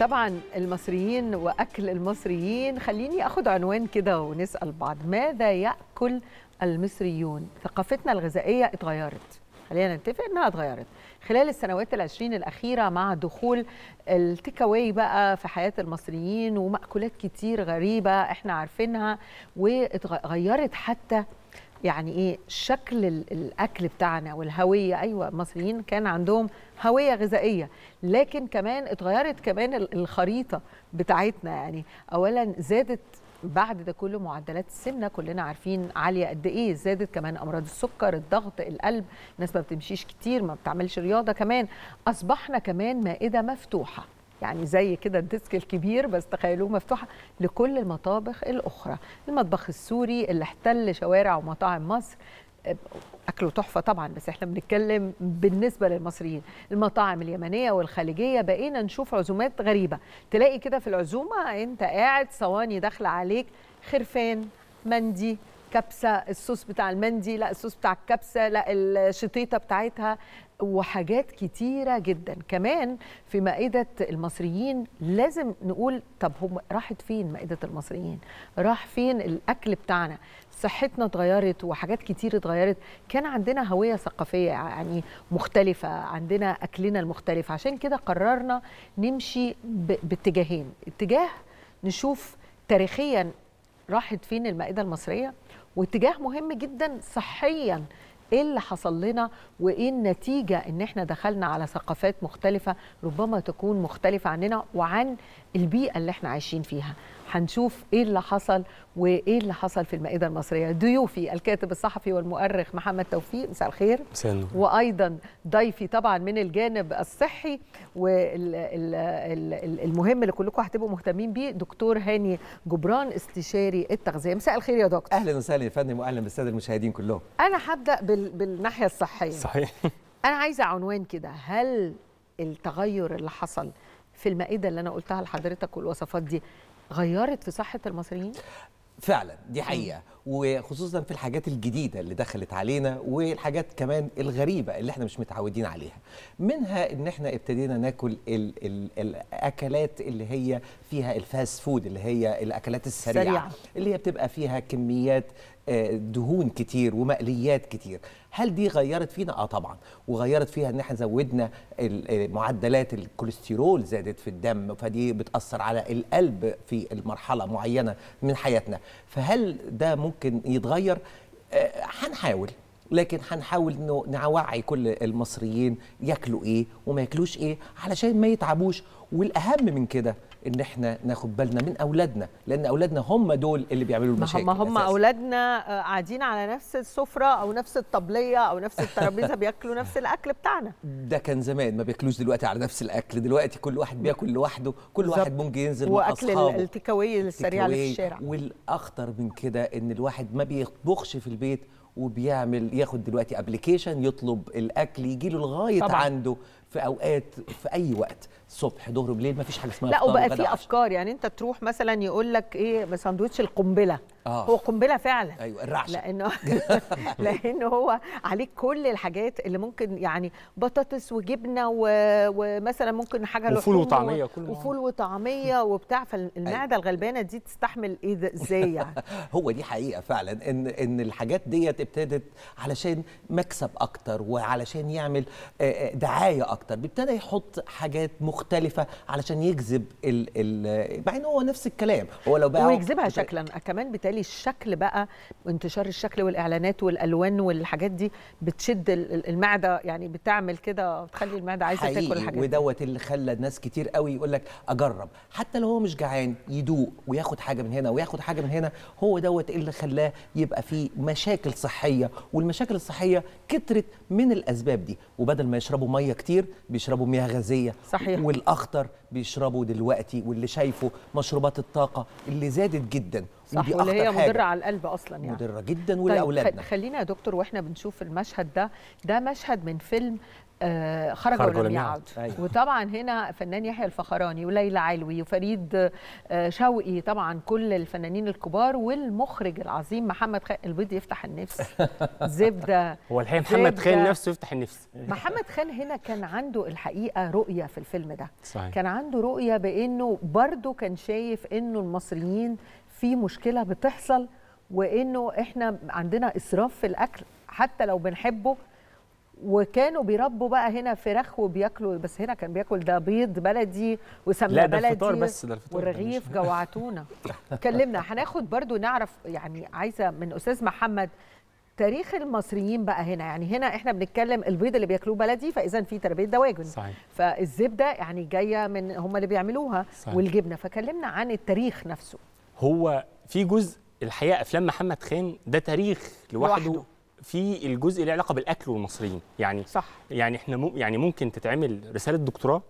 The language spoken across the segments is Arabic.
طبعا المصريين واكل المصريين خليني اخد عنوان كده ونسال بعض ماذا ياكل المصريون ثقافتنا الغذائيه اتغيرت خلينا نتفق انها اتغيرت خلال السنوات العشرين الاخيره مع دخول التيكاواي بقى في حياه المصريين ومأكولات كتير غريبه احنا عارفينها وغيرت حتى يعني ايه شكل الاكل بتاعنا والهويه ايوه المصريين كان عندهم هويه غذائيه لكن كمان اتغيرت كمان الخريطه بتاعتنا يعني اولا زادت بعد ده كله معدلات السمنه كلنا عارفين عاليه قد ايه زادت كمان امراض السكر الضغط القلب الناس ما بتمشيش كتير ما بتعملش رياضه كمان اصبحنا كمان مائده مفتوحه يعني زي كده الديسك الكبير بس تخيلوه مفتوحه لكل المطابخ الاخرى المطبخ السوري اللي احتل شوارع ومطاعم مصر اكله تحفه طبعا بس احنا بنتكلم بالنسبه للمصريين المطاعم اليمنيه والخليجيه بقينا نشوف عزومات غريبه تلاقي كده في العزومه انت قاعد صواني داخله عليك خرفان مندي كبسه الصوص بتاع المندي لا الصوص بتاع الكبسه لا الشطيطه بتاعتها وحاجات كتيرة جدا كمان في مائدة المصريين لازم نقول طب هم راحت فين مائدة المصريين راح فين الأكل بتاعنا صحتنا اتغيرت وحاجات كتير اتغيرت كان عندنا هوية ثقافية يعني مختلفة عندنا أكلنا المختلف عشان كده قررنا نمشي باتجاهين اتجاه نشوف تاريخيا راحت فين المائدة المصرية واتجاه مهم جدا صحيا ايه اللي حصل لنا وايه النتيجه ان احنا دخلنا على ثقافات مختلفه ربما تكون مختلفه عننا وعن البيئه اللي احنا عايشين فيها هنشوف ايه اللي حصل وايه اللي حصل في المائده المصريه ضيوفي الكاتب الصحفي والمؤرخ محمد توفيق مساء الخير مساء وايضا ضيفي طبعا من الجانب الصحي والمهم اللي كلكم هتبقوا مهتمين بيه دكتور هاني جبران استشاري التغذيه مساء الخير يا دكتور اهلا وسهلا يا فندم واهلا بالساده المشاهدين كلهم انا هبدا بالناحيه الصحيه صحيح انا عايزه عنوان كده هل التغير اللي حصل في المائده اللي انا قلتها لحضرتك والوصفات دي غيرت في صحه المصريين فعلا دي حقيقه وخصوصا في الحاجات الجديده اللي دخلت علينا والحاجات كمان الغريبه اللي احنا مش متعودين عليها منها ان احنا ابتدينا ناكل الـ الـ الاكلات اللي هي فيها الفاست فود اللي هي الاكلات السريعه سريعة. اللي هي بتبقى فيها كميات آه، دهون كتير ومقليات كتير هل دي غيرت فينا اه طبعا وغيرت فيها ان احنا زودنا معدلات الكوليسترول زادت في الدم فدي بتاثر على القلب في المرحله معينه من حياتنا فهل ده ممكن يتغير آه، هنحاول آه لكن هنحاول انه نوعي كل المصريين ياكلوا ايه وما ياكلوش ايه علشان ما يتعبوش والاهم من كده ان احنا ناخد بالنا من اولادنا لان اولادنا هم دول اللي بيعملوا المشاكل ما هم اولادنا آه، قاعدين على نفس السفره او نفس الطبليه او نفس الترابيزه بياكلوا نفس الاكل بتاعنا ده كان زمان ما بياكلوش دلوقتي على نفس الاكل دلوقتي كل واحد بياكل لوحده كل واحد ممكن ينزل مع اصحابه واكل التكاوي السريع اللي في الشارع والاخطر من كده ان الواحد ما بيطبخش في البيت وبيعمل ياخد دلوقتي ابلكيشن يطلب الاكل يجي له لغايه طبعًا. عنده في اوقات في اي وقت الصبح ظهر بالليل مفيش حاجه اسمها لا وبقى في افكار يعني انت تروح مثلا يقول لك ايه ساندوتش القنبله آه. هو قنبله فعلا ايوه الرعشه لانه لانه هو عليك كل الحاجات اللي ممكن يعني بطاطس وجبنه و... ومثلا ممكن حاجه وفول وطعميه كل وفول وطعميه وبتاع فالمعده أيوة. الغلبانه دي تستحمل ايه ازاي يعني هو دي حقيقه فعلا ان ان الحاجات ديت ابتدت علشان مكسب اكتر وعلشان يعمل دعايه اكتر بيبتدى يحط حاجات مختلفة مختلفه علشان يجذب ال ال مع ان هو نفس الكلام هو لو بقى ويجذبها شكلا كمان بالتالي الشكل بقى انتشار الشكل والاعلانات والالوان والحاجات دي بتشد المعده يعني بتعمل كده بتخلي المعده عايزه تاكل الحاجات ودوت اللي خلى ناس كتير قوي يقول لك اجرب حتى لو هو مش جعان يدوق وياخد حاجه من هنا وياخد حاجه من هنا هو دوت اللي خلاه يبقى فيه مشاكل صحيه والمشاكل الصحيه كترت من الاسباب دي وبدل ما يشربوا ميه كتير بيشربوا مياه غازيه صحيح والاخضر بيشربوا دلوقتي واللي شايفه مشروبات الطاقه اللي زادت جدا صح ودي واللي هي مضره على القلب اصلا يعني مضره جدا طيب، ولاولادنا طيب خلينا يا دكتور واحنا بنشوف المشهد ده ده مشهد من فيلم خرج, آه، خرج ولم يعد أيوة. وطبعا هنا فنان يحيى الفخراني وليلى علوي وفريد آه، شوقي طبعا كل الفنانين الكبار والمخرج العظيم محمد خالد البيض يفتح النفس زبده هو الحقيقه محمد خال نفسه يفتح النفس محمد خال هنا كان عنده الحقيقه رؤيه في الفيلم ده صحيح. كان عنده رؤيه بانه برضه كان شايف انه المصريين في مشكله بتحصل وانه احنا عندنا اسراف في الاكل حتى لو بنحبه وكانوا بيربوا بقى هنا فراخ وبياكلوا بس هنا كان بياكل ده بيض بلدي وسمنه بلدي لا ده الفطار بس ده الفطار والرغيف جوعتونا كلمنا هناخد برضو نعرف يعني عايزه من استاذ محمد تاريخ المصريين بقى هنا يعني هنا احنا بنتكلم البيض اللي بياكلوه بلدي فاذا في تربيه دواجن صحيح. فالزبده يعني جايه من هم اللي بيعملوها صحيح. والجبنه فكلمنا عن التاريخ نفسه هو في جزء الحقيقه افلام محمد خان ده تاريخ لوحده, لوحده. في الجزء اللي علاقه بالاكل والمصريين يعني صح يعني احنا مو يعني ممكن تتعمل رساله دكتوراه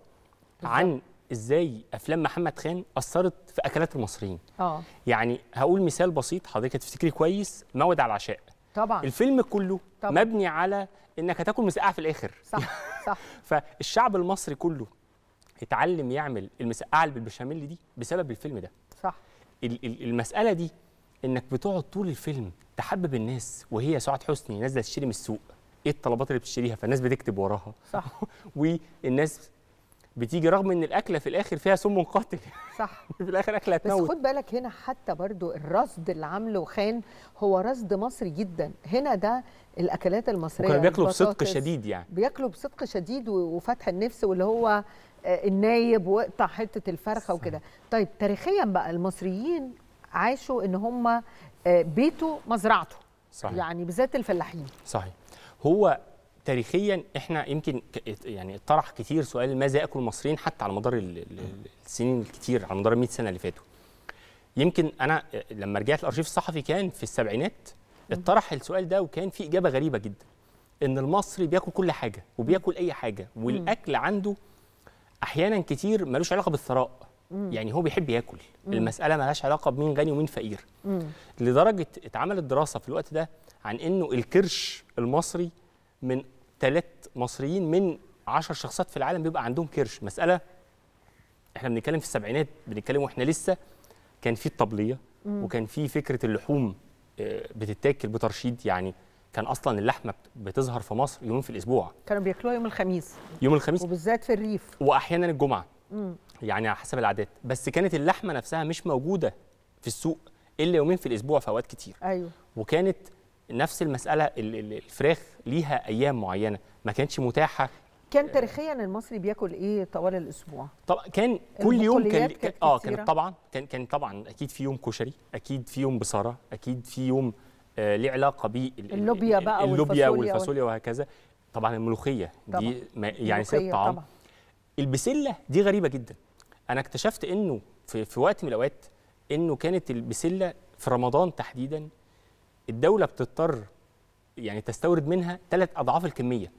عن ازاي افلام محمد خان اثرت في اكلات المصريين اه يعني هقول مثال بسيط حضرتك هتفتكري كويس موعد على العشاء طبعا الفيلم كله طبعا. مبني على انك هتاكل مسقعه في الاخر صح صح فالشعب المصري كله اتعلم يعمل المسقعه بالبشاميل دي بسبب الفيلم ده صح المساله دي انك بتقعد طول الفيلم تحبب الناس وهي سعاد حسني نازله تشتري من السوق ايه الطلبات اللي بتشتريها فالناس بتكتب وراها صح والناس بتيجي رغم ان الاكله في الاخر فيها سم قاتل صح في الاخر اكله تموت بس خد بالك هنا حتى برضو الرصد اللي عامله خان هو رصد مصري جدا هنا ده الاكلات المصريه كانوا بياكلوا بصدق شديد يعني بياكلوا بصدق شديد وفتح النفس واللي هو آه، النايب واقطع حته الفرخه وكده طيب تاريخيا بقى المصريين عاشوا ان هم آه، بيته مزرعته صحيح. يعني بالذات الفلاحين صحيح هو تاريخيا احنا يمكن يعني طرح كتير سؤال ماذا ياكل المصريين حتى على مدار السنين الكتير على مدار ال 100 سنه اللي فاتوا يمكن انا آه، لما رجعت الارشيف الصحفي كان في السبعينات اتطرح السؤال ده وكان في اجابه غريبه جدا ان المصري بياكل كل حاجه وبياكل اي حاجه والاكل عنده احيانا كتير ملوش علاقه بالثراء مم. يعني هو بيحب ياكل مم. المساله مالهاش علاقه بمين غني ومين فقير مم. لدرجه اتعملت دراسه في الوقت ده عن انه الكرش المصري من ثلاث مصريين من 10 شخصيات في العالم بيبقى عندهم كرش مساله احنا بنتكلم في السبعينات بنتكلم واحنا لسه كان في الطبليه مم. وكان في فكره اللحوم آه، بتتاكل بترشيد يعني كان اصلا اللحمه بتظهر في مصر يومين في الاسبوع كانوا بياكلوها يوم الخميس يوم الخميس وبالذات في الريف واحيانا الجمعه مم. يعني على حسب العادات بس كانت اللحمه نفسها مش موجوده في السوق الا يومين في الاسبوع في اوقات كتير ايوه وكانت نفس المساله الفراخ ليها ايام معينه ما كانتش متاحه كان تاريخيا المصري بياكل ايه طوال الاسبوع طب كان كل يوم كان اه كانت طبعا كان كان طبعا اكيد في يوم كشري اكيد في يوم بصاره اكيد في يوم آه ليه علاقه باللوبيا اللوبيا بقى اللوبيا والفاصوليا, والفاصوليا وهكذا طبعا الملوخيه دي طبعا. يعني سيد طعام البسله دي غريبه جدا انا اكتشفت انه في, في وقت من الاوقات انه كانت البسله في رمضان تحديدا الدوله بتضطر يعني تستورد منها ثلاث اضعاف الكميه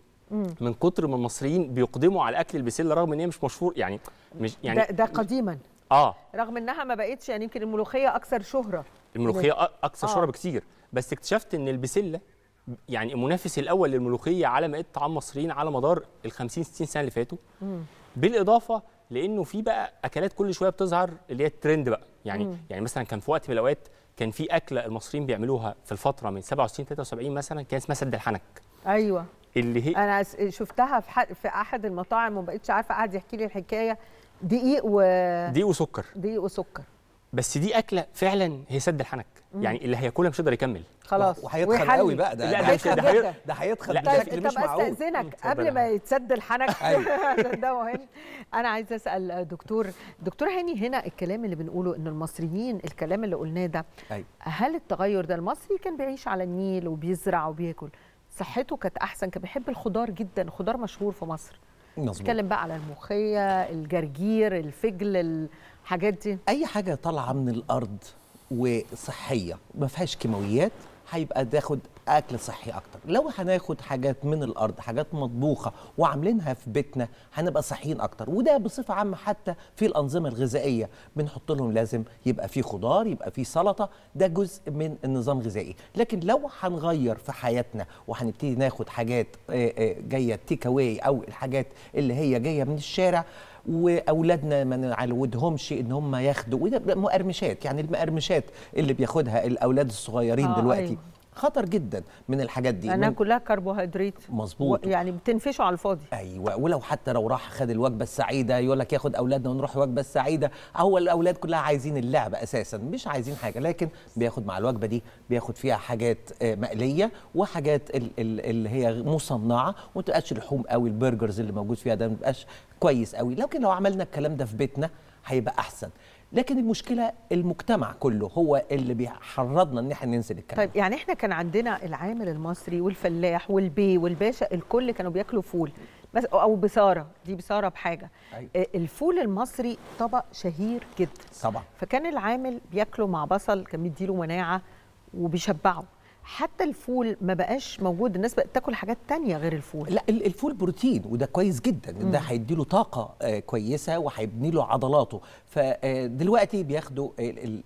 من كتر ما المصريين بيقدموا على اكل البسله رغم ان هي مش مشهور يعني مش يعني ده, ده قديما اه رغم انها ما بقتش يعني يمكن الملوخيه اكثر شهره الملوخيه اكثر آه. شهره بكثير بس اكتشفت ان البسله يعني المنافس الاول للملوخيه على مائده طعام مصريين على مدار ال 50 60 سنه اللي فاتوا بالاضافه لانه في بقى اكلات كل شويه بتظهر اللي هي الترند بقى يعني مم. يعني مثلا كان في وقت من الاوقات كان في اكله المصريين بيعملوها في الفتره من 67 73 مثلا كان اسمها سد الحنك ايوه اللي هي انا شفتها في, حق في احد المطاعم وما بقتش عارفه قاعد يحكي لي الحكايه دقيق و دقيق وسكر دقيق وسكر بس دي اكله فعلا هي سد الحنك يعني اللي هياكلها مش هيقدر يكمل خلاص وهيتخن قوي بقى ده لا ده ده ده هيتخن بشكل مش معقول طب استاذنك قبل ما يتسد الحنك أيوه. ده مهم انا عايز اسال آه، دكتور دكتور هاني هنا الكلام اللي بنقوله ان المصريين الكلام اللي قلناه ده أيوه. هل التغير ده المصري كان بيعيش على النيل وبيزرع وبياكل صحته كانت احسن كان بيحب الخضار جدا خضار مشهور في مصر نتكلم بقى على الملوخيه الجرجير الفجل الحاجات دي اي حاجه طالعه من الارض وصحيه ما فيهاش كيماويات هيبقى تاخد اكل صحي اكتر لو هناخد حاجات من الارض حاجات مطبوخه وعاملينها في بيتنا هنبقى صحيين اكتر وده بصفه عامه حتى في الانظمه الغذائيه بنحط لهم لازم يبقى في خضار يبقى في سلطه ده جزء من النظام الغذائي لكن لو هنغير في حياتنا وهنبتدي ناخد حاجات جايه تيك اواي او الحاجات اللي هي جايه من الشارع واولادنا ما نعودهمش ان هم ياخدوا مقرمشات يعني المقرمشات اللي بياخدها الاولاد الصغيرين آه دلوقتي أيوة. خطر جدا من الحاجات دي لانها كلها كربوهيدرات مظبوط يعني بتنفشه على الفاضي ايوه ولو حتى لو راح خد الوجبه السعيده يقول لك ياخد اولادنا ونروح الوجبه السعيده هو الاولاد كلها عايزين اللعب اساسا مش عايزين حاجه لكن بياخد مع الوجبه دي بياخد فيها حاجات آه، مقليه وحاجات اللي هي مصنعه وما تبقاش لحوم قوي البرجرز اللي موجود فيها ده ما كويس قوي لكن لو عملنا الكلام ده في بيتنا هيبقى احسن لكن المشكله المجتمع كله هو اللي بيحرضنا ان احنا ننزل الكلام طيب يعني احنا كان عندنا العامل المصري والفلاح والبي والباشا الكل كانوا بياكلوا فول بس او بصاره دي بصاره بحاجه أيوة. آه، الفول المصري طبق شهير جدا طبعا فكان العامل بياكله مع بصل كان بيديله مناعه وبيشبعه حتى الفول ما بقاش موجود الناس بقت تاكل حاجات تانية غير الفول لا الفول بروتين وده كويس جدا مم. ده هيدي له طاقه آه، كويسه وهيبني له عضلاته فدلوقتي آه، بياخدوا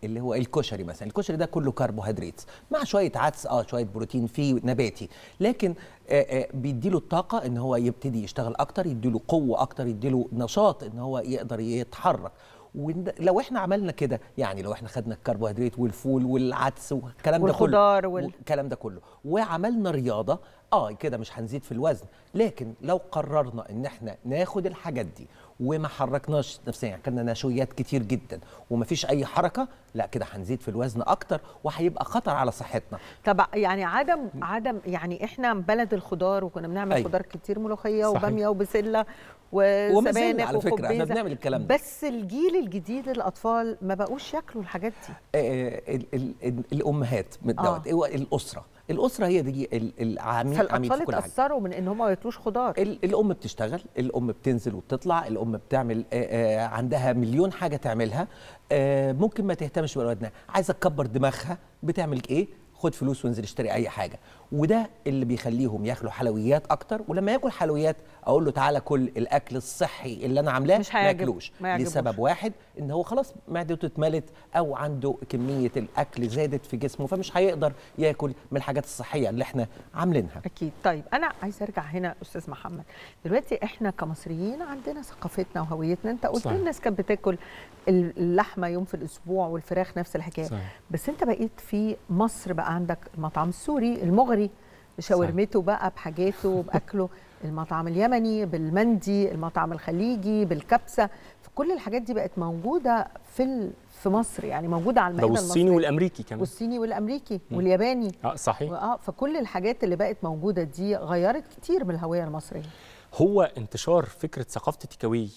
اللي هو الكشري مثلا الكشري ده كله كربوهيدرات مع شويه عدس اه شويه بروتين فيه نباتي لكن آه، بيدي له الطاقه ان هو يبتدي يشتغل اكتر يدي له قوه اكتر يدي له نشاط ان هو يقدر يتحرك ولو احنا عملنا كده يعني لو احنا خدنا الكربوهيدرات والفول والعدس والكلام ده كله والكلام ده كله وعملنا رياضه اه كده مش هنزيد في الوزن لكن لو قررنا ان احنا ناخد الحاجات دي وما حركناش نفسيا يعني كنا نشويات كتير جدا ومفيش اي حركه لا كده هنزيد في الوزن اكتر وهيبقى خطر على صحتنا طب يعني عدم عدم يعني احنا بلد الخضار وكنا بنعمل أيوة. خضار كتير ملوخيه وباميه وبسله وسبانخ على فكره احنا بنعمل الكلام ده بس الجيل الجديد الاطفال ما بقوش ياكلوا الحاجات دي آه, آه، الامهات آه. دوت آه. الاسره الاسره هي دي العميد عميد في كل حاجه اتاثروا من ان هم ما ياكلوش خضار الام بتشتغل الام بتنزل وبتطلع الام بتعمل آه، عندها مليون حاجه تعملها ممكن ما تهتمش باولادنا عايزه تكبر دماغها بتعمل ايه خد فلوس وانزل اشتري اي حاجه وده اللي بيخليهم ياكلوا حلويات اكتر ولما ياكل حلويات اقول له تعالى كل الاكل الصحي اللي انا عاملاه ما ياكلوش لسبب واحد ان هو خلاص معدته اتملت او عنده كميه الاكل زادت في جسمه فمش هيقدر ياكل من الحاجات الصحيه اللي احنا عاملينها اكيد طيب انا عايز ارجع هنا استاذ محمد دلوقتي احنا كمصريين عندنا ثقافتنا وهويتنا انت قلت الناس كانت بتاكل اللحمه يوم في الاسبوع والفراخ نفس الحكايه صحيح. بس انت بقيت في مصر بقى بقى عندك المطعم السوري المغري شاورمته بقى بحاجاته باكله المطعم اليمني بالمندي المطعم الخليجي بالكبسه كل الحاجات دي بقت موجوده في في مصر يعني موجوده على المائده المصريه والصيني والامريكي كمان والصيني والامريكي م. والياباني اه صحيح اه فكل الحاجات اللي بقت موجوده دي غيرت كتير من الهويه المصريه هو انتشار فكره ثقافه التيكاوي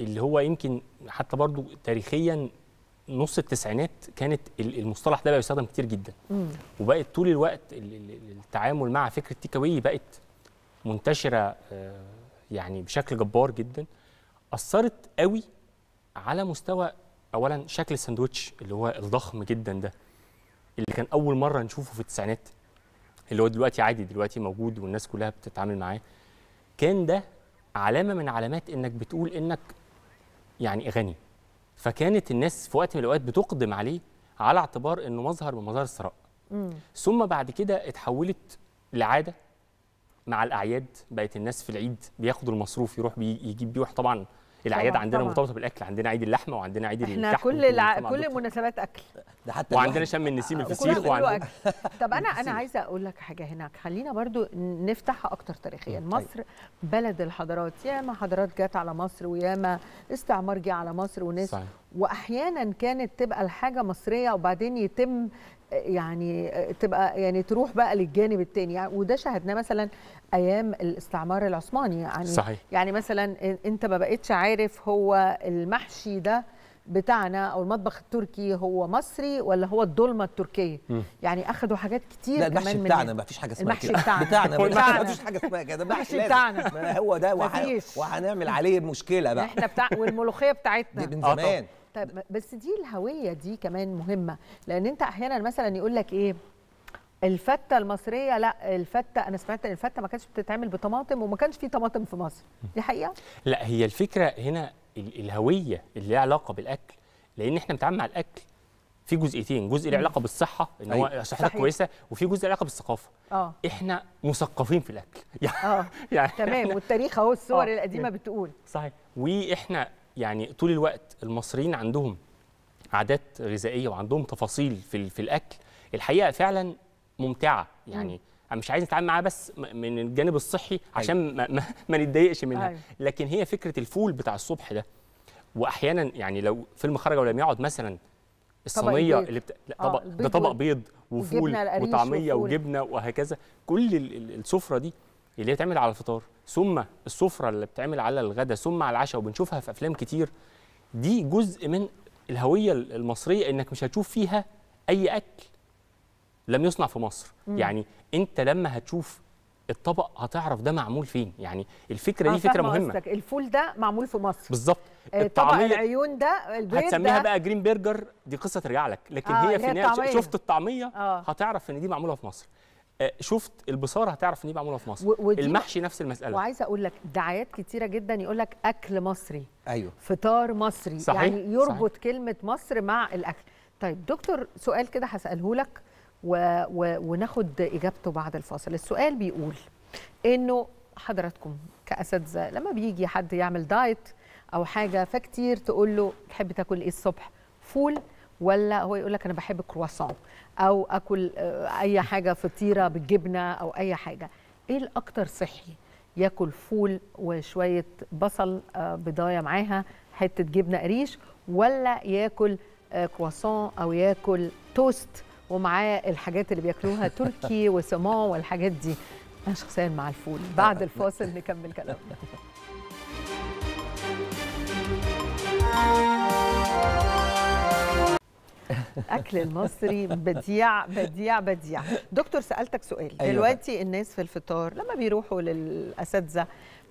اللي هو يمكن حتى برضو تاريخيا نص التسعينات كانت المصطلح ده بقى بيستخدم كتير جدا مم. وبقت طول الوقت التعامل مع فكره تيك اواي بقت منتشره آه، يعني بشكل جبار جدا اثرت قوي على مستوى اولا شكل الساندوتش اللي هو الضخم جدا ده اللي كان اول مره نشوفه في التسعينات اللي هو دلوقتي عادي دلوقتي موجود والناس كلها بتتعامل معاه كان ده علامه من علامات انك بتقول انك يعني غني فكانت الناس في وقت من الاوقات بتقدم عليه على اعتبار انه مظهر من مظاهر الثراء ثم بعد كده اتحولت لعاده مع الاعياد بقت الناس في العيد بياخدوا المصروف يروح بيجيب بيه طبعا الاعياد عندنا مرتبطه بالاكل عندنا عيد اللحمه وعندنا عيد احنا كل الع... كل المناسبات اكل ده حتى وعندنا شم النسيم الفسيخ وعندنا طب انا انا عايزه اقول لك حاجه هناك خلينا برضو نفتحها اكتر تاريخيا طيب. مصر بلد الحضارات ياما حضارات جت على مصر وياما استعمار جه على مصر وناس صحيح. واحيانا كانت تبقى الحاجه مصريه وبعدين يتم يعني تبقى يعني تروح بقى للجانب الثاني يعني وده شاهدناه مثلا ايام الاستعمار العثماني يعني صحيح. يعني مثلا انت ما بقتش عارف هو المحشي ده بتاعنا او المطبخ التركي هو مصري ولا هو الدولمه التركيه م. يعني اخذوا حاجات كتير لا المحشي من بتاعنا ما فيش حاجه اسمها كده بتاعنا بتاعنا ما فيش حاجه اسمها كده المحشي بتاعنا هو ده وهنعمل عليه مشكله بقى احنا بتاع والملوخيه بتاعتنا دي من زمان آه طيب بس دي الهويه دي كمان مهمه لان انت احيانا مثلا يقول لك ايه الفته المصريه لا الفته انا سمعت ان الفته ما كانتش بتتعمل بطماطم وما كانش في طماطم في مصر دي حقيقه لا هي الفكره هنا الهويه اللي لها علاقه بالاكل لان احنا بنتعامل مع الاكل في جزئيتين جزء له علاقه بالصحه ان هو أيوة. صحتك كويسه وفي جزء له علاقه بالثقافه آه. احنا مثقفين في الاكل يعني, يعني تمام والتاريخ اهو الصور أوه. القديمه بتقول صحيح واحنا يعني طول الوقت المصريين عندهم عادات غذائيه وعندهم تفاصيل في, في الاكل الحقيقه فعلا ممتعه يعني انا مش عايز نتعامل معاها بس من الجانب الصحي أيوه. عشان ما, ما, ما نتضايقش منها أيوة. لكن هي فكره الفول بتاع الصبح ده واحيانا يعني لو فيلم خرج ولم يعد مثلا الصينيه اللي بت... لا آه، طبق آه ده طبق بيض وفول وطعميه وجبنه وهكذا كل السفره دي اللي بتعمل على الفطار ثم السفره اللي بتعمل على الغداء ثم على العشاء وبنشوفها في افلام كتير دي جزء من الهويه المصريه انك مش هتشوف فيها اي اكل لم يصنع في مصر مم. يعني انت لما هتشوف الطبق هتعرف ده معمول فين يعني الفكره دي فكره مهمه قصدك. الفول ده معمول في مصر بالظبط آه، الطعميه العيون ده البيض هتسميها ده. بقى جرين برجر دي قصه ترجع لك لكن آه هي في النهايه شفت الطعميه آه. هتعرف ان دي معموله في مصر آه، شفت البصاره هتعرف ان هي معموله في مصر المحشي نفس المساله وعايزه اقول لك دعايات كتيره جدا يقول لك اكل مصري ايوه فطار مصري يعني صحيح. يعني يربط صحيح. كلمه مصر مع الاكل طيب دكتور سؤال كده هساله لك و... و... وناخد اجابته بعد الفاصل السؤال بيقول انه حضراتكم كاساتذه لما بيجي حد يعمل دايت او حاجه فكتير تقول له تحب تاكل ايه الصبح فول ولا هو يقول لك انا بحب الكرواسون او اكل آه، اي حاجه فطيره بالجبنه او اي حاجه ايه الاكتر صحي ياكل فول وشويه بصل آه، بضايه معاها حته جبنه قريش ولا ياكل آه، كرواسون او ياكل توست ومعاه الحاجات اللي بياكلوها تركي وسمون والحاجات دي انا شخصيا مع الفول بعد الفاصل نكمل كلامنا اكل المصري بديع بديع بديع دكتور سالتك سؤال أيوة. دلوقتي الناس في الفطار لما بيروحوا للاساتذه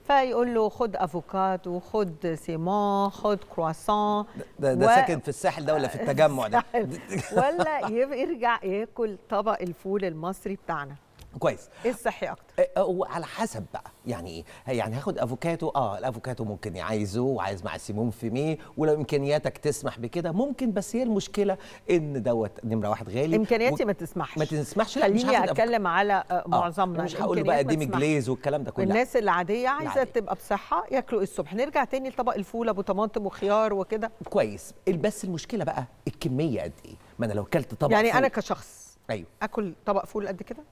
فيقول له خد افوكادو خد سيمون خد كرواسون ده, ده و... ساكن في الساحل ده ولا في التجمع ده ولا يرجع ياكل طبق الفول المصري بتاعنا كويس ايه الصحي اكتر إيه، وعلى على حسب بقى يعني ايه يعني هاخد افوكاتو اه الافوكاتو ممكن عايزه وعايز مع سيمون مي ولو امكانياتك تسمح بكده ممكن بس هي المشكله ان دوت نمره واحد غالي امكانياتي و... ما تسمحش ما تسمحش خليني اتكلم على آه، آه، معظمنا آه. مش هقول بقى ديم جليز والكلام ده كله الناس العاديه عايزه العادية. تبقى بصحه ياكلوا الصبح نرجع تاني لطبق الفول ابو طماطم وخيار وكده كويس بس المشكله بقى الكميه قد ايه ما انا لو اكلت طبق يعني فول. انا كشخص ايوه اكل طبق فول قد كده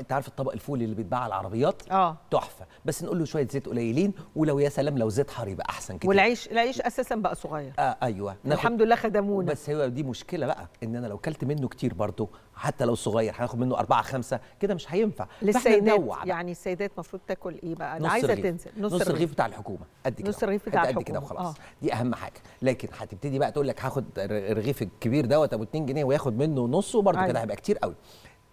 انت عارف الطبق الفولي اللي بيتباع على العربيات اه تحفه بس نقول له شويه زيت قليلين ولو يا سلام لو زيت حار احسن كتير والعيش العيش اساسا بقى صغير اه ايوه الحمد لله خدمونا بس هو دي مشكله بقى ان انا لو كلت منه كتير برضه حتى لو صغير هناخد منه أربعة خمسة كده مش هينفع للسيدات يعني السيدات المفروض تاكل ايه بقى انا عايزه تنزل نص, نص الرغيف بتاع الحكومه قد كده نص الرغيف بتاع الحكومه قد كده وخلاص آه. دي اهم حاجه لكن هتبتدي بقى تقول لك هاخد الرغيف الكبير دوت ابو 2 جنيه وياخد منه نصه برضه كده أيوة. هيبقى كتير قوي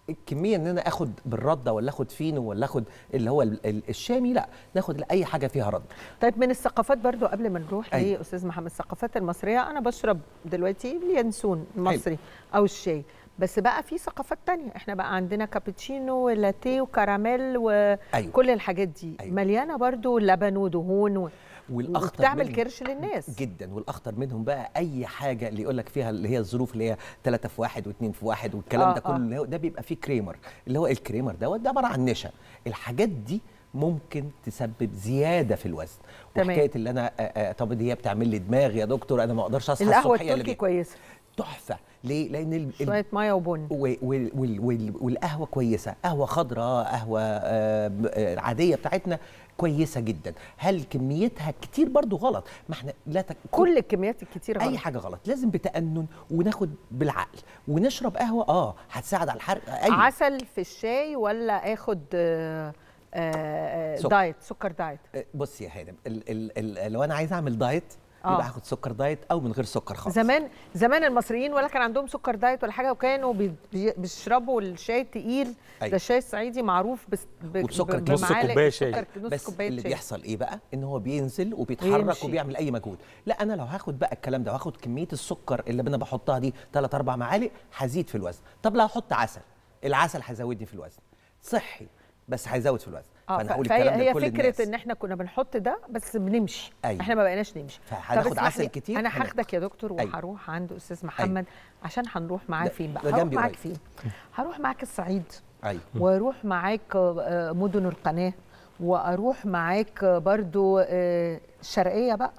الكميه ان انا اخد بالرده ولا اخد فينو ولا اخد اللي هو الشامي لا ناخد اي حاجه فيها رد طيب من الثقافات برضو قبل ما نروح أيوة. ليه استاذ محمد الثقافات المصريه انا بشرب دلوقتي اليانسون المصري أيوة. او الشاي بس بقى في ثقافات تانية احنا بقى عندنا كابتشينو ولاتيه وكراميل وكل أيوة. الحاجات دي أيوة. مليانه برضو لبن ودهون و... والاخطر وبتعمل كرش للناس جدا والاخطر منهم بقى اي حاجه اللي يقول لك فيها اللي هي الظروف اللي هي 3 في 1 و2 في 1 والكلام آه ده كله آه. ده بيبقى فيه كريمر اللي هو الكريمر دوت ده عباره عن نشا الحاجات دي ممكن تسبب زياده في الوزن تمام. وحكايه اللي انا آه، آه، طب دي هي بتعمل لي دماغ يا دكتور انا ما اقدرش اصحى الصبح القهوه التركي كويسه تحفه ليه؟ لأن شوية مية وبن والقهوة كويسة قهوة خضراء قهوة آه، آه، عاديه بتاعتنا كويسة جدا هل كميتها كتير برضو غلط ما احنا لا تك... كل الكميات الكتير غلط أي حاجة غلط لازم بتأنن وناخد بالعقل ونشرب قهوة اه هتساعد على الحرق أيوة. عسل في الشاي ولا آخد آه آه, آه، سكر. دايت سكر دايت بصي يا هانم لو انا عايز اعمل دايت آه. يبقى هاخد سكر دايت او من غير سكر خالص زمان زمان المصريين ولا كان عندهم سكر دايت ولا حاجه وكانوا بيشربوا الشاي التقيل أيوة. ده الشاي الصعيدي معروف بس ب... وبسكر نص كوبايه شاي بس اللي بيحصل ايه بقى ان هو بينزل وبيتحرك يمشي. وبيعمل اي مجهود لا انا لو هاخد بقى الكلام ده وهاخد كميه السكر اللي انا بحطها دي 3 4 معالق هزيد في الوزن طب لو هحط عسل العسل هيزودني في الوزن صحي بس هيزود في الوزن آه، فانا هي, هي فكره الناس. ان احنا كنا بنحط ده بس بنمشي أيوة. احنا ما بقيناش نمشي فهناخد عسل كتير انا هاخدك يا دكتور أيوة. وهروح أيوة. عند استاذ أيوة. محمد أيوة. عشان هنروح معاه فين بقى هروح معاك فين هروح معاك الصعيد أيوة. واروح معاك آه، مدن القناه واروح معاك برضو آه، الشرقيه بقى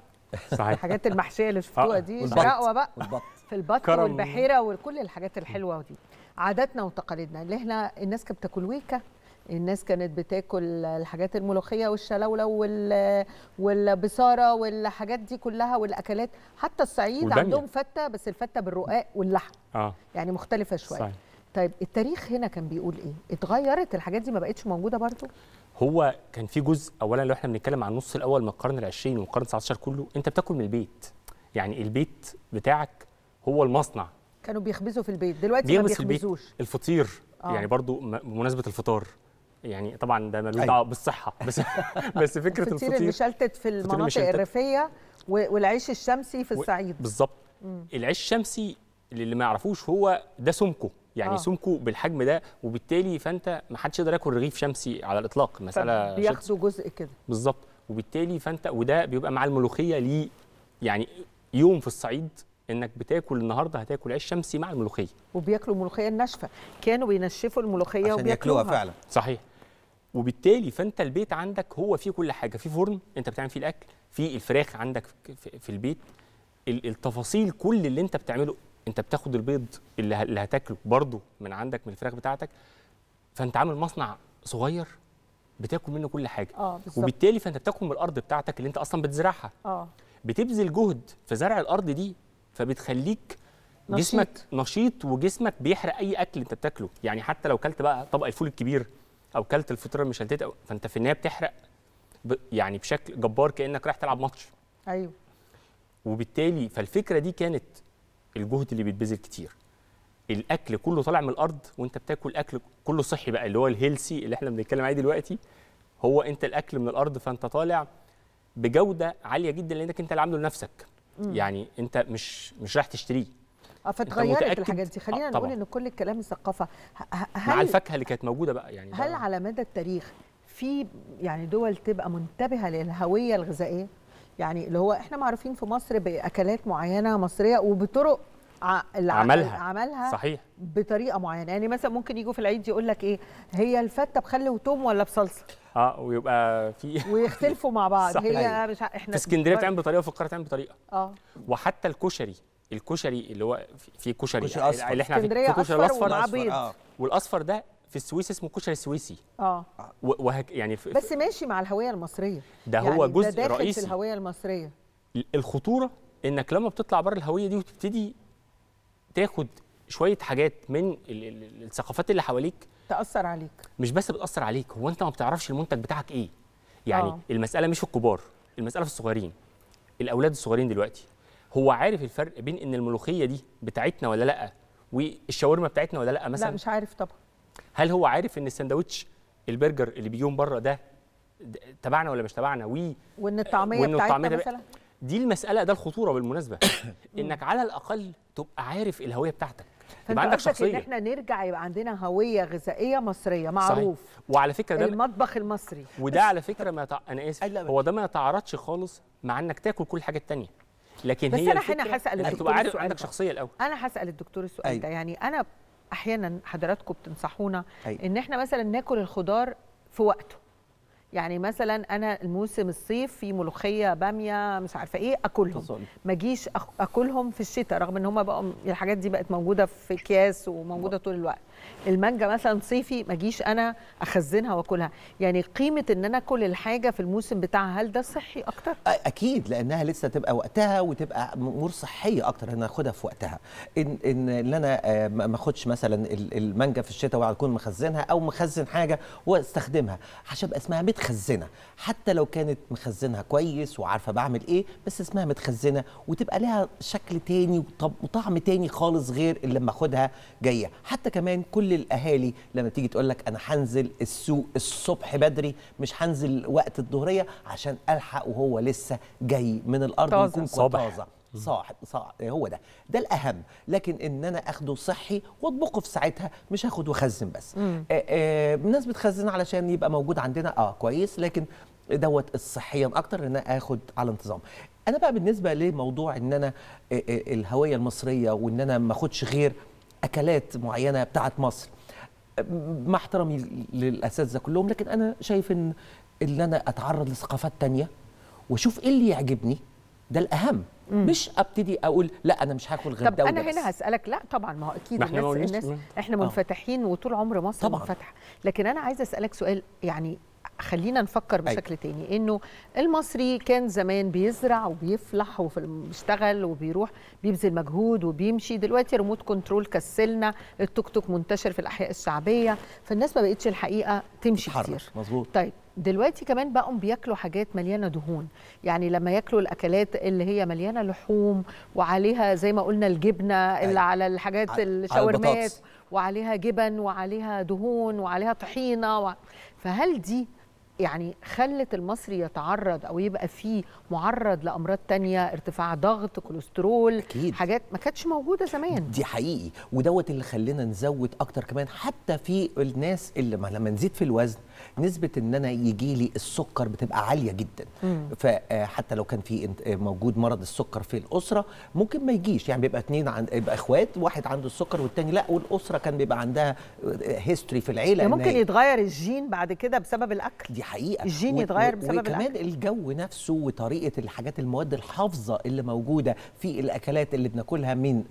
صحيح الحاجات المحشيه اللي شفتوها دي الرقوه بقى والبط. في البط والبحيره وكل الحاجات الحلوه دي عاداتنا وتقاليدنا اللي احنا الناس كانت بتاكل ويكه الناس كانت بتاكل الحاجات الملوخيه والشلوله والبصاره والحاجات دي كلها والاكلات حتى الصعيد والدنيا. عندهم فته بس الفته بالرقاق واللحم آه. يعني مختلفه شويه صحيح. طيب التاريخ هنا كان بيقول ايه اتغيرت الحاجات دي ما بقتش موجوده برضو هو كان في جزء اولا لو احنا بنتكلم عن النص الاول من القرن العشرين والقرن 19 كله انت بتاكل من البيت يعني البيت بتاعك هو المصنع كانوا بيخبزوا في البيت دلوقتي ما بيخبزوش البيت. الفطير آه. يعني برضو بمناسبه الفطار يعني طبعا ده ملوش أيوة. دعوه بالصحه بس بس فكره الفطير, الفطير المشلتت في المناطق الريفيه والعيش الشمسي في الصعيد بالظبط العيش الشمسي اللي ما يعرفوش هو ده سمكه يعني آه. سمكه بالحجم ده وبالتالي فانت ما حدش يقدر ياكل رغيف شمسي على الاطلاق المساله بياخدوا جزء كده بالظبط وبالتالي فانت وده بيبقى مع الملوخيه ليه يعني يوم في الصعيد انك بتاكل النهارده هتاكل عيش شمسي مع الملوخيه وبياكلوا الملوخيه الناشفه كانوا بينشفوا الملوخيه عشان وبياكلوها فعلا صحيح وبالتالي فانت البيت عندك هو فيه كل حاجه في فرن انت بتعمل فيه الاكل في الفراخ عندك في البيت التفاصيل كل اللي انت بتعمله انت بتاخد البيض اللي هتاكله برضه من عندك من الفراخ بتاعتك فانت عامل مصنع صغير بتاكل منه كل حاجه آه وبالتالي فانت بتاكل من الارض بتاعتك اللي انت اصلا بتزرعها آه. بتبذل جهد في زرع الارض دي فبتخليك نشيط. جسمك نشيط وجسمك بيحرق اي اكل انت بتاكله يعني حتى لو كلت بقى طبق الفول الكبير او كلت الفطيره هتتقى فانت في النهايه بتحرق ب... يعني بشكل جبار كانك رايح تلعب ماتش ايوه وبالتالي فالفكره دي كانت الجهد اللي بيتبذل كتير الاكل كله طالع من الارض وانت بتاكل اكل كله صحي بقى اللي هو الهيلسي اللي احنا بنتكلم عليه دلوقتي هو انت الاكل من الارض فانت طالع بجوده عاليه جدا لانك انت اللي عامله لنفسك يعني انت مش مش رايح تشتريه اه فتغيرت الحاجات دي آه، خلينا آه نقول ان كل الكلام الثقافه هل مع الفاكهه اللي كانت موجوده بقى يعني هل على مدى التاريخ في يعني دول تبقى منتبهه للهويه الغذائيه يعني اللي هو احنا معروفين في مصر باكلات معينه مصريه وبطرق عملها عملها صحيح بطريقه معينه يعني مثلا ممكن يجوا في العيد يقول لك ايه هي الفته بخل وتوم ولا بصلصه اه ويبقى في ويختلفوا مع بعض صحيح. هي مش احنا في اسكندريه بتعمل بطريقه وفي القاهره بتعمل بطريقه اه وحتى الكشري الكشري اللي هو في كشري كشري يعني اصفر اللي احنا في كشري الاصفر آه. والاصفر ده في السويس اسمه كشري السويسي اه, آه، وهك يعني في بس ماشي مع الهويه المصريه ده يعني هو جزء ده رئيسي في الهويه المصريه الخطوره انك لما بتطلع بره الهويه دي وتبتدي تاخد شويه حاجات من الثقافات اللي حواليك تاثر عليك مش بس بتاثر عليك هو انت ما بتعرفش المنتج بتاعك ايه يعني أوه. المساله مش في الكبار المساله في الصغيرين الاولاد الصغيرين دلوقتي هو عارف الفرق بين ان الملوخيه دي بتاعتنا ولا لا والشاورما بتاعتنا ولا لا مثلا لا مش عارف طبعا هل هو عارف ان السندوتش البرجر اللي بيجي من بره ده تبعنا ولا مش تبعنا وي وان الطعميه بتاعتنا بتاعتنا تبع... مثلا دي المساله ده الخطوره بالمناسبه انك على الاقل تبقى عارف الهويه بتاعتك يبقى عندك شخصيه ان احنا نرجع يبقى عندنا هويه غذائيه مصريه معروف صحيح. وعلى فكره ده المطبخ المصري وده على فكره ما تع... انا اسف هو ده ما يتعارضش خالص مع انك تاكل كل الحاجات الثانيه لكن بس هي انا هنا هسال الدكتور عارف السؤال عندك شخصيه الاول انا هسال الدكتور السؤال أيوه. ده يعني انا احيانا حضراتكم بتنصحونا أيوه. ان احنا مثلا ناكل الخضار في وقته يعني مثلا انا الموسم الصيف في ملوخيه باميه مش عارفه ايه اكلهم ما اجيش اكلهم في الشتاء رغم ان هم بقوا الحاجات دي بقت موجوده في اكياس وموجوده طول الوقت المانجا مثلا صيفي ما اجيش انا اخزنها واكلها يعني قيمه ان انا اكل الحاجه في الموسم بتاعها هل ده صحي اكتر اكيد لانها لسه تبقى وقتها وتبقى امور صحيه اكتر انا اخدها في وقتها ان ان انا آه، ما اخدش مثلا المانجا في الشتاء واكون مخزنها او مخزن حاجه واستخدمها عشان اسمها متخزنه حتى لو كانت مخزنها كويس وعارفه بعمل ايه بس اسمها متخزنه وتبقى لها شكل تاني وطعم تاني خالص غير اللي لما اخدها جايه حتى كمان كل الاهالي لما تيجي تقول لك انا هنزل السوق الصبح بدري مش هنزل وقت الظهريه عشان الحق وهو لسه جاي من الارض ويكون طازه صاع صاع هو ده ده الاهم لكن ان انا اخده صحي واطبقه في ساعتها مش هاخد واخزن بس آآ الناس بتخزن علشان يبقى موجود عندنا اه كويس لكن دوت الصحيا اكتر ان انا اخد على انتظام انا بقى بالنسبه لموضوع ان انا الهويه المصريه وان انا ما اخدش غير اكلات معينه بتاعه مصر مع احترامي للاساتذه كلهم لكن انا شايف ان ان انا اتعرض لثقافات تانية واشوف ايه اللي يعجبني ده الاهم مش ابتدي اقول لا انا مش هاكل غير طب انا هنا هسالك لا طبعا ما هو اكيد الناس, ما الناس ما. احنا آه. منفتحين وطول عمر مصر طبعا. منفتحه لكن انا عايزه اسالك سؤال يعني خلينا نفكر أيوة. بشكل أي. تاني انه المصري كان زمان بيزرع وبيفلح وبيشتغل وبيروح بيبذل مجهود وبيمشي دلوقتي ريموت كنترول كسلنا التوك توك منتشر في الاحياء الشعبيه فالناس ما بقتش الحقيقه تمشي كتير مظبوط طيب دلوقتي كمان بقوا بياكلوا حاجات مليانه دهون يعني لما ياكلوا الاكلات اللي هي مليانه لحوم وعليها زي ما قلنا الجبنه اللي أيوة. على الحاجات الشاورمات وعليها جبن وعليها دهون وعليها طحينه و... فهل دي يعني خلت المصري يتعرض او يبقى فيه معرض لامراض تانية ارتفاع ضغط كوليسترول أكيد. حاجات ما كانتش موجوده زمان دي حقيقي ودوت اللي خلينا نزود اكتر كمان حتى في الناس اللي لما نزيد في الوزن نسبه ان انا يجي لي السكر بتبقى عاليه جدا فحتى آه، لو كان في آه، موجود مرض السكر في الاسره ممكن ما يجيش يعني بيبقى اثنين عن... يبقى اخوات واحد عنده السكر والتاني لا والاسره كان بيبقى عندها هيستوري آه، في العيله يعني ممكن يتغير الجين بعد كده بسبب الاكل دي حقيقه الجين و... يتغير بسبب الاكل وكمان الجو نفسه وطريقه الحاجات المواد الحافظه اللي موجوده في الاكلات اللي بناكلها من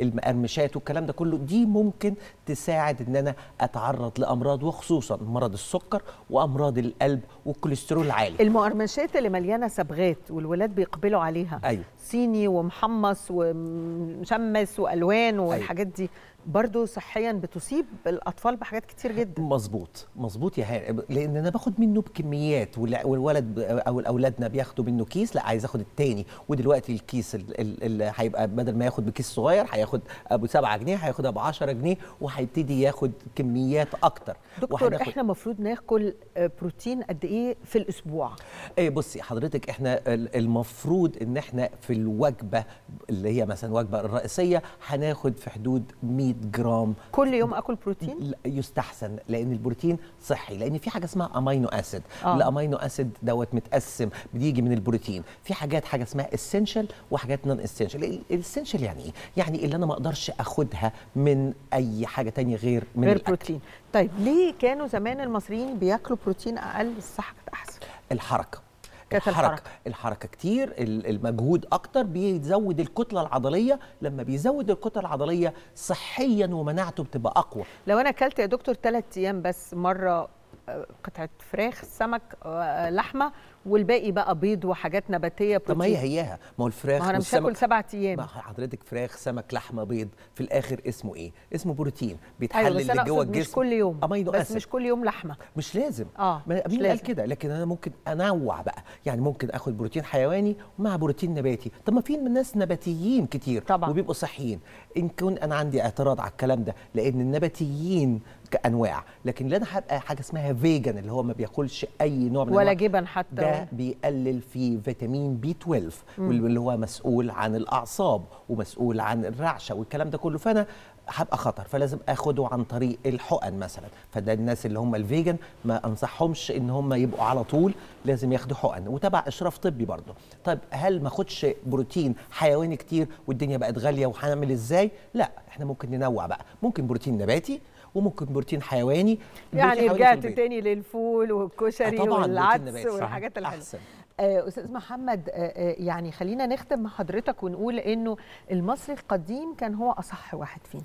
المقرمشات والكلام ده كله دي ممكن تساعد ان انا اتعرض لامراض وخصوصا مرض السكر السكر وامراض القلب والكوليسترول العالي المقرمشات اللي مليانه صبغات والولاد بيقبلوا عليها أيوه. صيني ومحمص ومشمس والوان أيوة. والحاجات دي برضو صحيا بتصيب الاطفال بحاجات كتير جدا مظبوط مظبوط يا هاني لان انا باخد منه بكميات والولد او اولادنا بياخدوا منه كيس لا عايز اخد التاني ودلوقتي الكيس اللي هيبقى بدل ما ياخد بكيس صغير هياخد ابو 7 جنيه هياخدها ب 10 جنيه وهيبتدي ياخد كميات اكتر دكتور وحناخد... احنا المفروض ناكل آه، بروتين قد ايه في الاسبوع ايه بصي حضرتك احنا المفروض ان احنا في الوجبه اللي هي مثلا وجبه الرئيسيه هناخد في حدود 100 جرام كل يوم اكل بروتين يستحسن لان البروتين صحي لان في حاجه اسمها امينو اسيد آه. الامينو اسيد دوت متقسم بيجي من البروتين في حاجات حاجه اسمها اسينشال وحاجات نون اسينشال الاسينشال يعني ايه يعني اللي انا ما اقدرش اخدها من اي حاجه تانية غير من غير الأكل. بروتين طيب ليه كانوا زمان المصريين بياكلوا بروتين اقل الصحه احسن الحركه كانت الحركه الحركه, الحركة كتير المجهود اكتر بيزود الكتله العضليه لما بيزود الكتله العضليه صحيا ومناعته بتبقى اقوى لو انا اكلت يا دكتور ثلاث ايام بس مره آه، قطعه فراخ سمك آه، لحمه والباقي بقى بيض وحاجات نباتيه بروتين طب ما هي هياها ما هو الفراخ ما انا مش هاكل سبع ايام ما حضرتك فراخ سمك لحمه بيض في الاخر اسمه ايه؟ اسمه بروتين بيتحلل أيوة لجوه الجسم مش كل يوم امينو بس أسد. مش كل يوم لحمه مش لازم اه مين قال كده لكن انا ممكن انوع بقى يعني ممكن اخد بروتين حيواني ومع بروتين نباتي طب ما في ناس نباتيين كتير طبعا وبيبقوا صحيين ان كون انا عندي اعتراض على الكلام ده لان النباتيين كانواع لكن لنا انا هبقى حاجه اسمها فيجن اللي هو ما بياكلش اي نوع من ولا جبن حتى ده بيقلل في فيتامين بي 12 واللي هو مسؤول عن الاعصاب ومسؤول عن الرعشه والكلام ده كله فانا هبقى خطر فلازم اخده عن طريق الحقن مثلا فده الناس اللي هم الفيجن ما انصحهمش ان هم يبقوا على طول لازم ياخدوا حقن وتبع اشراف طبي برضه طيب هل ما اخدش بروتين حيواني كتير والدنيا بقت غاليه وهنعمل ازاي لا احنا ممكن ننوع بقى ممكن بروتين نباتي وممكن بروتين حيواني يعني رجعت تاني للفول والكشري آه، والعدس والحاجات الحلوه أحسن. آه، استاذ محمد آه، يعني خلينا نختم مع حضرتك ونقول انه المصري القديم كان هو اصح واحد فينا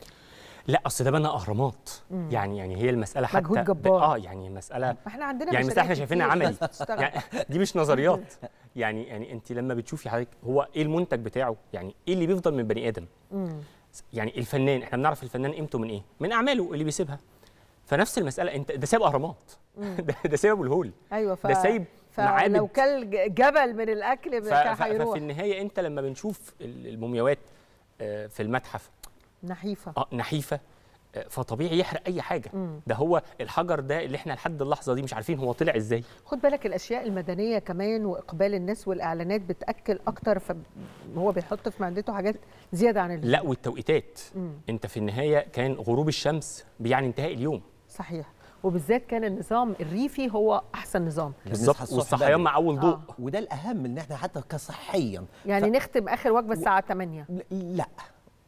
لا اصل ده بنى اهرامات يعني يعني هي المساله حتى مجهود جبار اه يعني المساله احنا عندنا يعني المساله احنا شايفينها عملي يعني دي مش نظريات يعني يعني انت لما بتشوفي حضرتك هو ايه المنتج بتاعه يعني ايه اللي بيفضل من بني ادم يعني الفنان احنا بنعرف الفنان قيمته من ايه؟ من اعماله اللي بيسيبها فنفس المساله انت ده سايب اهرامات ده, ده سايب ابو الهول ايوه ف... ده سايب لو كل جبل من الاكل ف... ف... هيروح ففي النهايه انت لما بنشوف المومياوات آه، في المتحف نحيفه اه نحيفه فطبيعي يحرق اي حاجه مم. ده هو الحجر ده اللي احنا لحد اللحظه دي مش عارفين هو طلع ازاي خد بالك الاشياء المدنيه كمان واقبال الناس والاعلانات بتاكل اكتر فهو بيحط في معدته حاجات زياده عن اللي. لا والتوقيتات مم. انت في النهايه كان غروب الشمس بيعني انتهاء اليوم صحيح وبالذات كان النظام الريفي هو احسن نظام بالظبط والصحيان مع اول ضوء آه. وده الاهم ان احنا حتى كصحيا يعني ف... نختم اخر وجبه الساعه و... 8 لا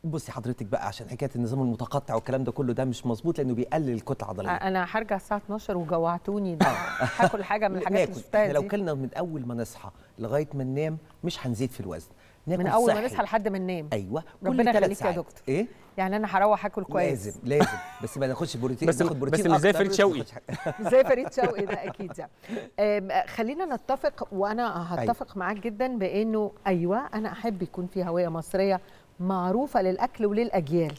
بصي حضرتك بقى عشان حكايه النظام المتقطع والكلام ده كله ده مش مظبوط لانه بيقلل الكتله العضليه انا هرجع الساعه 12 وجوعتوني ده آه. هاكل حاجه من الحاجات اللي شفتها لو كلنا من اول ما نصحى لغايه ما ننام مش هنزيد في الوزن من اول صحي. ما نصحى لحد ما ننام ايوه ربنا يخليك يا دكتور ايه يعني انا هروح اكل كويس لازم لازم بس ما ناخدش بروتين بس ناخد بروتين بس مش زي فريد شوقي زي فريد شوقي ده اكيد يعني خلينا نتفق وانا أيوة. هتفق أيوة. معاك جدا بانه ايوه انا احب يكون في هويه مصريه معروفه للاكل وللاجيال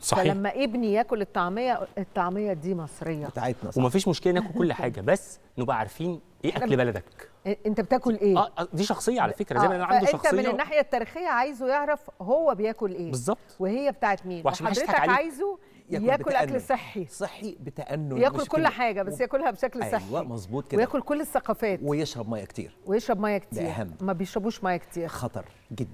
صحيح فلما ابني ياكل الطعميه الطعميه دي مصريه بتاعتنا صح. ومفيش مشكله ناكل كل حاجه بس نبقى عارفين ايه اكل بلدك انت بتاكل ايه آه،, اه دي شخصيه على فكره زي ما آه، انا عنده شخصيه انت من الناحيه التاريخيه عايزه يعرف هو بياكل ايه بالظبط وهي بتاعت مين وعشان حضرتك عايزه ياكل, ياكل اكل صحي صحي بتأنن ياكل كل حاجه بس ياكلها بشكل أيوة، صحي ايوه مظبوط كده وياكل كل الثقافات ويشرب ميه كتير ويشرب ميه كتير ده اهم ما بيشربوش ميه كتير خطر جدا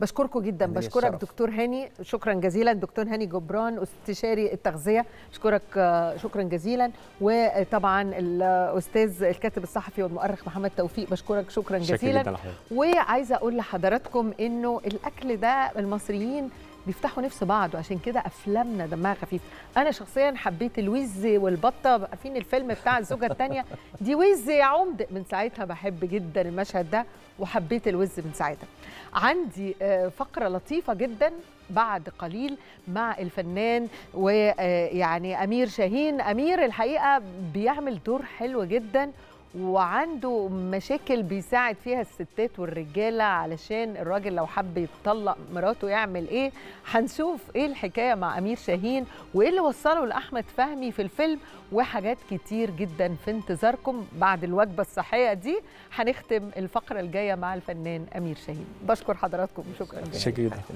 بشكركم جدا بشكرك الشرف. دكتور هاني شكرا جزيلا دكتور هاني جبران استشاري التغذيه بشكرك آه، شكرا جزيلا وطبعا الاستاذ الكاتب الصحفي والمؤرخ محمد توفيق بشكرك شكرا جزيلا وعايزه اقول لحضراتكم انه الاكل ده المصريين بيفتحوا نفس بعض وعشان كده افلامنا دمها خفيف انا شخصيا حبيت الويز والبطه عارفين الفيلم بتاع الزوجه الثانيه دي ويز يا عمد من ساعتها بحب جدا المشهد ده وحبيت الوز من ساعتها عندي آه، فقره لطيفه جدا بعد قليل مع الفنان ويعني آه، امير شاهين امير الحقيقه بيعمل دور حلو جدا وعنده مشاكل بيساعد فيها الستات والرجاله علشان الراجل لو حب يطلق مراته يعمل ايه هنشوف ايه الحكايه مع امير شاهين وايه اللي وصله لاحمد فهمي في الفيلم وحاجات كتير جدا في انتظاركم بعد الوجبه الصحيه دي هنختم الفقره الجايه مع الفنان امير شاهين بشكر حضراتكم شكرا جزيلا شكرا